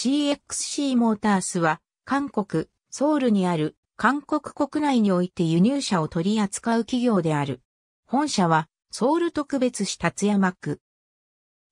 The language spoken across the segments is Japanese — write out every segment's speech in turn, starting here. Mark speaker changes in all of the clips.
Speaker 1: CXC モータースは、韓国、ソウルにある、韓国国内において輸入車を取り扱う企業である。本社は、ソウル特別市立山区。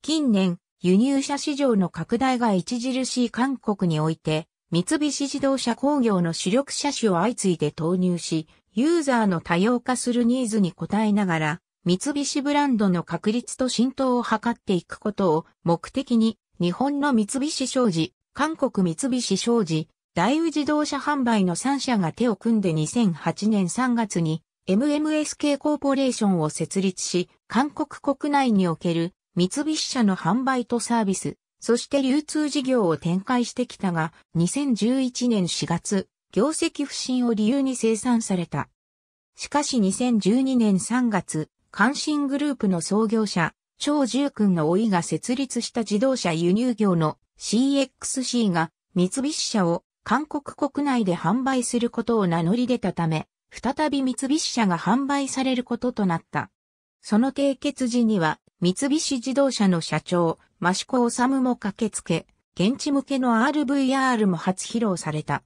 Speaker 1: 近年、輸入車市場の拡大が著しい韓国において、三菱自動車工業の主力車種を相次いで投入し、ユーザーの多様化するニーズに応えながら、三菱ブランドの確立と浸透を図っていくことを目的に日本の三菱商事、韓国三菱商事、大宇自動車販売の3社が手を組んで2008年3月に MMSK コーポレーションを設立し、韓国国内における三菱社の販売とサービス、そして流通事業を展開してきたが、2011年4月、業績不振を理由に生産された。しかし2012年3月、関心グループの創業者、長十君の老いが設立した自動車輸入業の CXC が三菱車を韓国国内で販売することを名乗り出たため、再び三菱車が販売されることとなった。その締結時には、三菱自動車の社長、益子治も駆けつけ、現地向けの RVR も初披露された。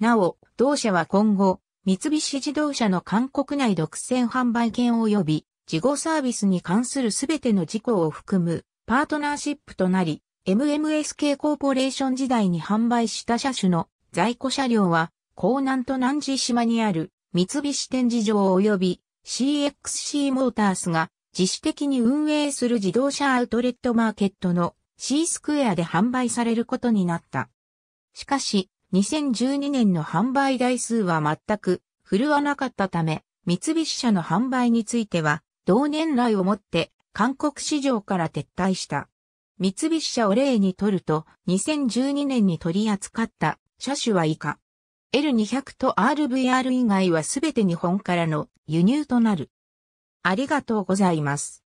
Speaker 1: なお、同社は今後、三菱自動車の韓国内独占販売権及び事後サービスに関するすべての事項を含むパートナーシップとなり、MMSK コーポレーション時代に販売した車種の在庫車両は、港南と南寺島にある三菱展示場及び CXC モータースが自主的に運営する自動車アウトレットマーケットの C スクエアで販売されることになった。しかし、2012年の販売台数は全く振るわなかったため、三菱車の販売については同年来をもって韓国市場から撤退した。三菱車を例にとると、2012年に取り扱った車種は以下。L200 と RVR 以外はすべて日本からの輸入となる。ありがとうございます。